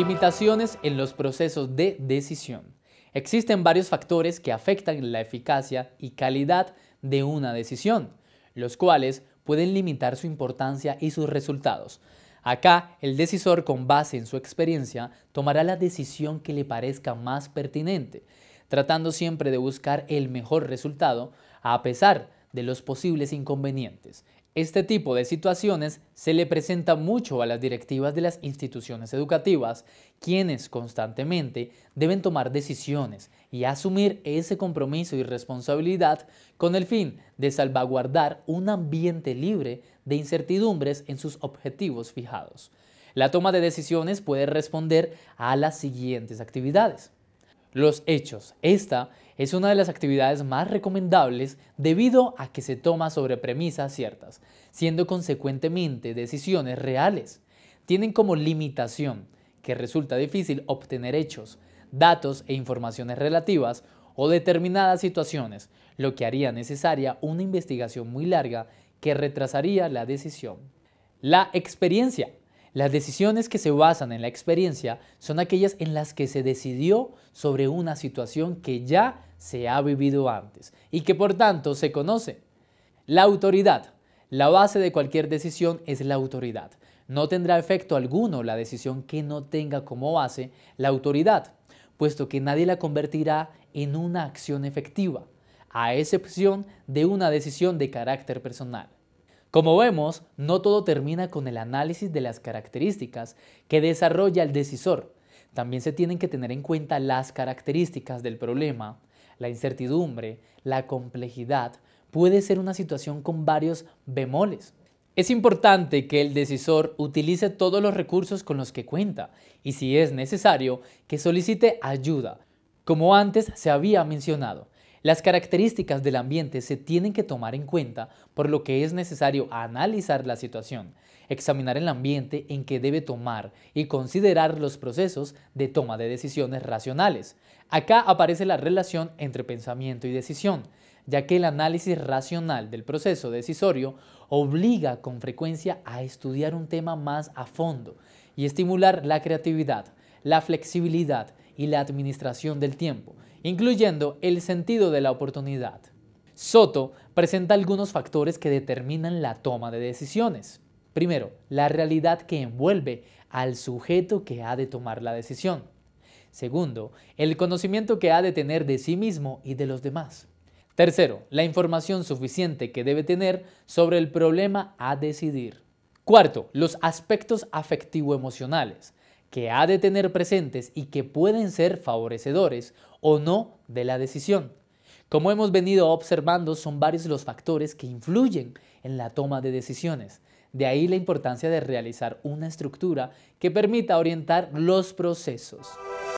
Limitaciones en los procesos de decisión. Existen varios factores que afectan la eficacia y calidad de una decisión, los cuales pueden limitar su importancia y sus resultados. Acá, el decisor, con base en su experiencia, tomará la decisión que le parezca más pertinente, tratando siempre de buscar el mejor resultado a pesar de los posibles inconvenientes. Este tipo de situaciones se le presenta mucho a las directivas de las instituciones educativas, quienes constantemente deben tomar decisiones y asumir ese compromiso y responsabilidad con el fin de salvaguardar un ambiente libre de incertidumbres en sus objetivos fijados. La toma de decisiones puede responder a las siguientes actividades los hechos. Esta es una de las actividades más recomendables debido a que se toma sobre premisas ciertas, siendo consecuentemente decisiones reales. Tienen como limitación que resulta difícil obtener hechos, datos e informaciones relativas o determinadas situaciones, lo que haría necesaria una investigación muy larga que retrasaría la decisión. La experiencia las decisiones que se basan en la experiencia son aquellas en las que se decidió sobre una situación que ya se ha vivido antes y que por tanto se conoce. La autoridad. La base de cualquier decisión es la autoridad. No tendrá efecto alguno la decisión que no tenga como base la autoridad, puesto que nadie la convertirá en una acción efectiva, a excepción de una decisión de carácter personal. Como vemos, no todo termina con el análisis de las características que desarrolla el decisor. También se tienen que tener en cuenta las características del problema, la incertidumbre, la complejidad. Puede ser una situación con varios bemoles. Es importante que el decisor utilice todos los recursos con los que cuenta y si es necesario, que solicite ayuda, como antes se había mencionado. Las características del ambiente se tienen que tomar en cuenta, por lo que es necesario analizar la situación, examinar el ambiente en que debe tomar y considerar los procesos de toma de decisiones racionales. Acá aparece la relación entre pensamiento y decisión, ya que el análisis racional del proceso decisorio obliga con frecuencia a estudiar un tema más a fondo y estimular la creatividad, la flexibilidad, y la administración del tiempo, incluyendo el sentido de la oportunidad. Soto presenta algunos factores que determinan la toma de decisiones. Primero, la realidad que envuelve al sujeto que ha de tomar la decisión. Segundo, el conocimiento que ha de tener de sí mismo y de los demás. Tercero, la información suficiente que debe tener sobre el problema a decidir. Cuarto, los aspectos afectivo-emocionales que ha de tener presentes y que pueden ser favorecedores o no de la decisión. Como hemos venido observando, son varios los factores que influyen en la toma de decisiones. De ahí la importancia de realizar una estructura que permita orientar los procesos.